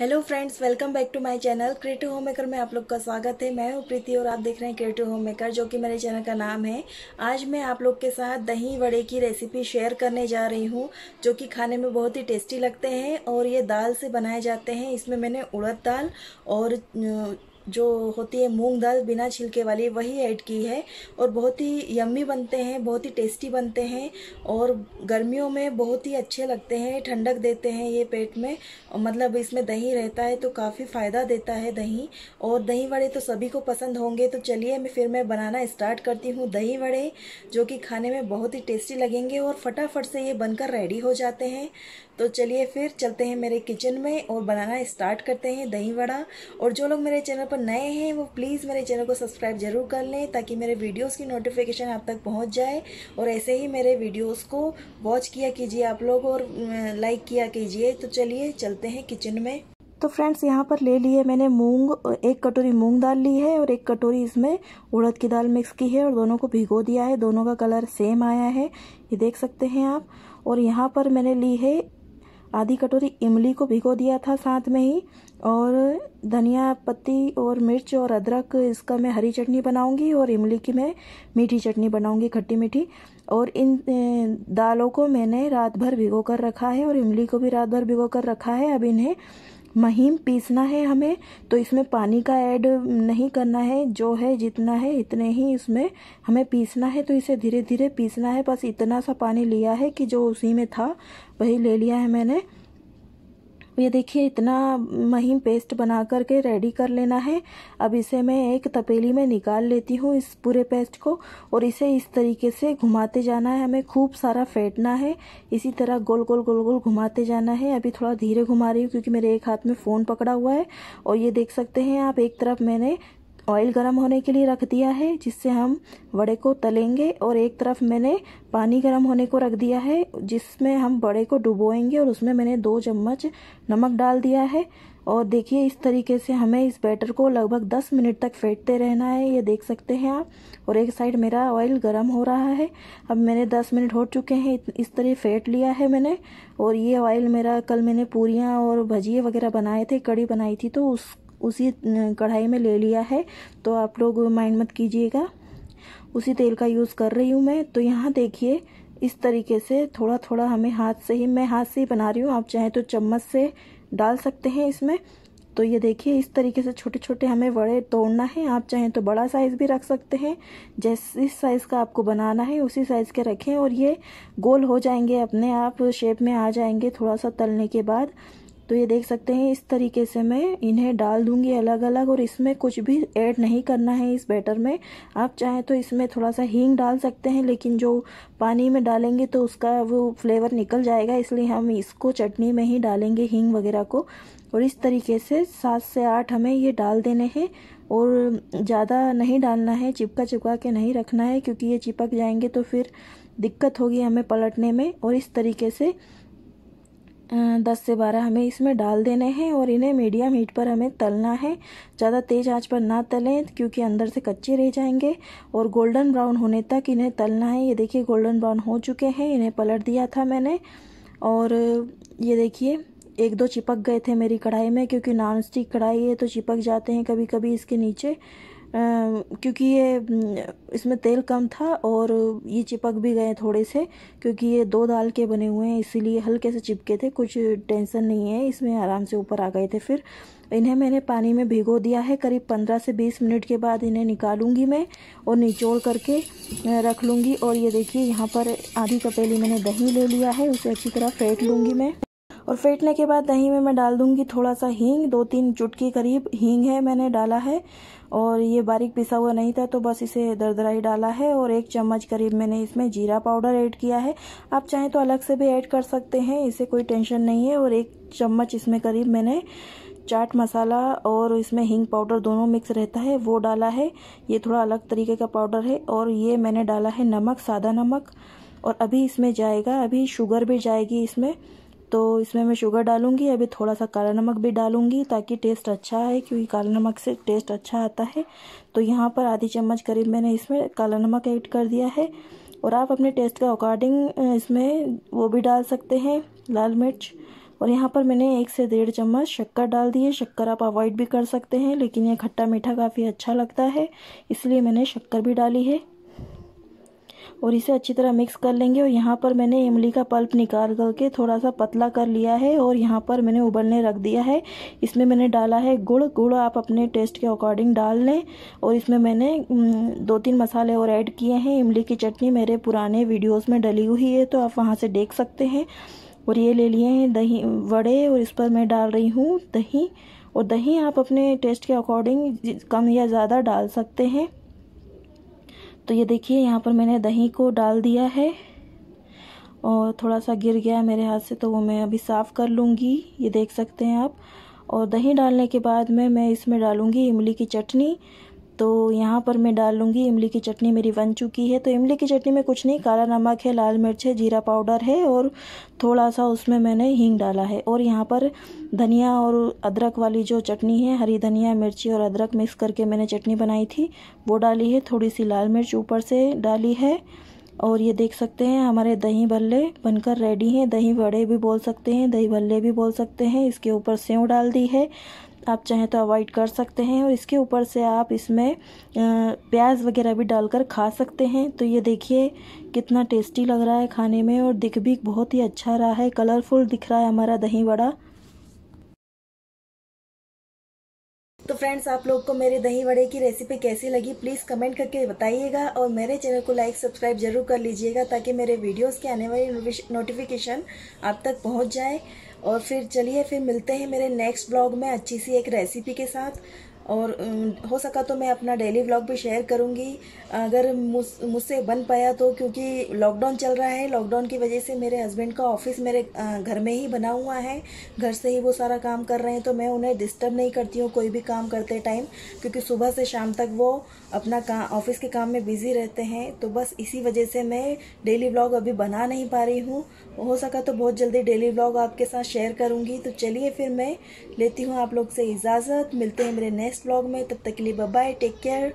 hello friends welcome back to my channel creative home maker में आप लोग का स्वागत है मैं हूं प्रीति और आप देख रहे हैं क्रिएटिव होम मेकर जो कि मेरे चैनल का नाम है आज मैं आप लोग के साथ दही वड़े की रेसिपी शेयर करने जा रही हूं जो कि खाने में बहुत ही टेस्टी लगते हैं और ये दाल से बनाए जाते हैं इसमें मैंने उड़द दाल और जो होती है मूंग दाल बिना छिलके वाली वही ऐड की है और बहुत ही यम्मी बनते हैं बहुत ही टेस्टी बनते हैं और गर्मियों में बहुत ही अच्छे लगते हैं ठंडक देते हैं ये पेट में मतलब इसमें दही रहता है तो काफ़ी फ़ायदा देता है दही और दही वड़े तो सभी को पसंद होंगे तो चलिए मैं फिर मैं बनाना स्टार्ट करती हूँ दही वड़े जो कि खाने में बहुत ही टेस्टी लगेंगे और फटाफट से ये बनकर रेडी हो जाते हैं तो चलिए फिर चलते हैं मेरे किचन में और बनाना स्टार्ट करते हैं दही वड़ा और जो लोग मेरे चैनल पर नए हैं वो प्लीज़ मेरे चैनल को सब्सक्राइब जरूर कर लें ताकि मेरे वीडियोस की नोटिफिकेशन आप तक पहुंच जाए और ऐसे ही मेरे वीडियोस को वॉच किया कीजिए आप लोग और लाइक किया कीजिए तो चलिए चलते हैं किचन में तो फ्रेंड्स यहाँ पर ले लिए मैंने मूंग एक कटोरी मूंग दाल ली है और एक कटोरी इसमें उड़द की दाल मिक्स की है और दोनों को भिगो दिया है दोनों का कलर सेम आया है ये देख सकते हैं आप और यहाँ पर मैंने ली है आधी कटोरी इमली को भिगो दिया था साथ में ही और धनिया पत्ती और मिर्च और अदरक इसका मैं हरी चटनी बनाऊंगी और इमली की मैं मीठी चटनी बनाऊंगी खट्टी मीठी और इन दालों को मैंने रात भर भिगो कर रखा है और इमली को भी रात भर भिगो कर रखा है अब इन्हें महीम पीसना है हमें तो इसमें पानी का ऐड नहीं करना है जो है जितना है इतने ही इसमें हमें पीसना है तो इसे धीरे धीरे पीसना है बस इतना सा पानी लिया है कि जो उसी में था वही ले लिया है मैंने ये देखिए इतना महीन पेस्ट बना करके रेडी कर लेना है अब इसे मैं एक तपेली में निकाल लेती हूँ इस पूरे पेस्ट को और इसे इस तरीके से घुमाते जाना है हमें खूब सारा फेंटना है इसी तरह गोल गोल गोल गोल घुमाते जाना है अभी थोड़ा धीरे घुमा रही हूँ क्योंकि मेरे एक हाथ में फ़ोन पकड़ा हुआ है और ये देख सकते हैं आप एक तरफ मैंने ऑयल गरम होने के लिए रख दिया है जिससे हम बड़े को तलेंगे और एक तरफ मैंने पानी गरम होने को रख दिया है जिसमें हम बड़े को डुबोएंगे और उसमें मैंने दो चम्मच नमक डाल दिया है और देखिए इस तरीके से हमें इस बैटर को लगभग 10 मिनट तक फेंटते रहना है ये देख सकते हैं आप और एक साइड मेरा ऑयल गर्म हो रहा है अब मैंने 10 मिनट हो चुके हैं इस तरह फेंट लिया है मैंने और ये ऑयल मेरा कल मैंने पूरियाँ और भजिए वगैरह बनाए थे कड़ी बनाई थी तो उस उसी कढ़ाई में ले लिया है तो आप लोग माइंड मत कीजिएगा उसी तेल का यूज़ कर रही हूँ मैं तो यहाँ देखिए इस तरीके से थोड़ा थोड़ा हमें हाथ से ही मैं हाथ से ही बना रही हूँ आप चाहें तो चम्मच से डाल सकते हैं इसमें तो ये देखिए इस तरीके से छोटे छोटे हमें बड़े तोड़ना है आप चाहें तो बड़ा साइज़ भी रख सकते हैं जैसे इस साइज़ का आपको बनाना है उसी साइज़ के रखें और ये गोल हो जाएंगे अपने आप शेप में आ जाएंगे थोड़ा सा तलने के बाद तो ये देख सकते हैं इस तरीके से मैं इन्हें डाल दूंगी अलग अलग और इसमें कुछ भी ऐड नहीं करना है इस बैटर में आप चाहें तो इसमें थोड़ा सा हींग डाल सकते हैं लेकिन जो पानी में डालेंगे तो उसका वो फ्लेवर निकल जाएगा इसलिए हम इसको चटनी में ही डालेंगे हींग वगैरह को और इस तरीके से सात से आठ हमें ये डाल देने हैं और ज़्यादा नहीं डालना है चिपका चिपका के नहीं रखना है क्योंकि ये चिपक जाएंगे तो फिर दिक्कत होगी हमें पलटने में और इस तरीके से दस से बारह हमें इसमें डाल देने हैं और इन्हें मीडियम हीट पर हमें तलना है ज़्यादा तेज़ आंच पर ना तलें क्योंकि अंदर से कच्चे रह जाएंगे और गोल्डन ब्राउन होने तक इन्हें तलना है ये देखिए गोल्डन ब्राउन हो चुके हैं इन्हें पलट दिया था मैंने और ये देखिए एक दो चिपक गए थे मेरी कढ़ाई में क्योंकि नॉन स्टिक कढ़ाई है तो चिपक जाते हैं कभी कभी इसके नीचे क्योंकि ये इसमें तेल कम था और ये चिपक भी गए थोड़े से क्योंकि ये दो दाल के बने हुए हैं इसीलिए हल्के से चिपके थे कुछ टेंशन नहीं है इसमें आराम से ऊपर आ गए थे फिर इन्हें मैंने पानी में भिगो दिया है करीब पंद्रह से बीस मिनट के बाद इन्हें निकालूंगी मैं और निचोड़ करके रख लूँगी और ये देखिए यहाँ पर आधी कपेली मैंने दही ले लिया है उसे अच्छी तरह फेंट लूँगी मैं और फेंटने के बाद दही में मैं डाल दूंगी थोड़ा सा हींग दो तीन चुटकी करीब हींग है मैंने डाला है और ये बारीक पिसा हुआ नहीं था तो बस इसे दरदरा ही डाला है और एक चम्मच करीब मैंने इसमें जीरा पाउडर ऐड किया है आप चाहें तो अलग से भी ऐड कर सकते हैं इसे कोई टेंशन नहीं है और एक चम्मच इसमें करीब मैंने चाट मसाला और इसमें हींग पाउडर दोनों मिक्स रहता है वो डाला है ये थोड़ा अलग तरीके का पाउडर है और ये मैंने डाला है नमक सादा नमक और अभी इसमें जाएगा अभी शुगर भी जाएगी इसमें तो इसमें मैं शुगर डालूंगी अभी थोड़ा सा काला नमक भी डालूंगी ताकि टेस्ट अच्छा आए क्योंकि काला नमक से टेस्ट अच्छा आता है तो यहाँ पर आधी चम्मच करीब मैंने इसमें काला नमक ऐड कर दिया है और आप अपने टेस्ट के अकॉर्डिंग इसमें वो भी डाल सकते हैं लाल मिर्च और यहाँ पर मैंने एक से डेढ़ चम्मच शक्कर डाल दी है शक्कर आप अवॉइड भी कर सकते हैं लेकिन ये खट्टा मीठा काफ़ी अच्छा लगता है इसलिए मैंने शक्कर भी डाली है और इसे अच्छी तरह मिक्स कर लेंगे और यहाँ पर मैंने इमली का पल्प निकाल करके थोड़ा सा पतला कर लिया है और यहाँ पर मैंने उबलने रख दिया है इसमें मैंने डाला है गुड़ गुड़ आप अपने टेस्ट के अकॉर्डिंग डाल लें और इसमें मैंने दो तीन मसाले और ऐड किए हैं इमली की चटनी मेरे पुराने वीडियोज़ में डली हुई है तो आप वहाँ से देख सकते हैं और ये ले लिए हैं दही वड़े और इस पर मैं डाल रही हूँ दही और दही आप अपने टेस्ट के अकॉर्डिंग कम या ज़्यादा डाल सकते हैं तो ये देखिए यहाँ पर मैंने दही को डाल दिया है और थोड़ा सा गिर गया मेरे हाथ से तो वो मैं अभी साफ़ कर लूँगी ये देख सकते हैं आप और दही डालने के बाद में मैं इसमें डालूँगी इमली की चटनी तो यहाँ पर मैं डाल लूँगी इमली की चटनी मेरी बन चुकी है तो इमली की चटनी में कुछ नहीं काला नमक है लाल मिर्च है जीरा पाउडर है और थोड़ा सा उसमें मैंने हींग डाला है और यहाँ पर धनिया और अदरक वाली जो चटनी है हरी धनिया मिर्ची और अदरक मिक्स करके मैंने चटनी बनाई थी वो डाली है थोड़ी सी लाल मिर्च ऊपर से डाली है और ये देख सकते हैं हमारे दही भल्ले बनकर रेडी हैं दही बड़े भी बोल सकते हैं दही भल्ले भी बोल सकते हैं इसके ऊपर सेव डाल दी है आप चाहें तो अवॉइड कर सकते हैं और इसके ऊपर से आप इसमें प्याज वगैरह भी डालकर खा सकते हैं तो ये देखिए कितना टेस्टी लग रहा है खाने में और दिख भी बहुत ही अच्छा रहा है कलरफुल दिख रहा है हमारा दही वड़ा फ्रेंड्स आप लोग को मेरे दही वड़े की रेसिपी कैसी लगी प्लीज़ कमेंट करके बताइएगा और मेरे चैनल को लाइक सब्सक्राइब जरूर कर लीजिएगा ताकि मेरे वीडियोस के आने वाले नोटिफिकेशन आप तक पहुंच जाए और फिर चलिए फिर मिलते हैं मेरे नेक्स्ट ब्लॉग में अच्छी सी एक रेसिपी के साथ और हो सका तो मैं अपना डेली व्लॉग भी शेयर करूँगी अगर मुझसे बन पाया तो क्योंकि लॉकडाउन चल रहा है लॉकडाउन की वजह से मेरे हस्बैंड का ऑफिस मेरे घर में ही बना हुआ है घर से ही वो सारा काम कर रहे हैं तो मैं उन्हें डिस्टर्ब नहीं करती हूँ कोई भी काम करते टाइम क्योंकि सुबह से शाम तक वो अपना का ऑफिस के काम में बिज़ी रहते हैं तो बस इसी वजह से मैं डेली ब्लॉग अभी बना नहीं पा रही हूँ हो सका तो बहुत जल्दी डेली ब्लॉग आपके साथ शेयर करूँगी तो चलिए फिर मैं लेती हूँ आप लोग से इजाज़त मिलते हैं मेरे नेक्स्ट नेक्स्ट ब्लॉग में तब तक के लिए बाय टेक केयर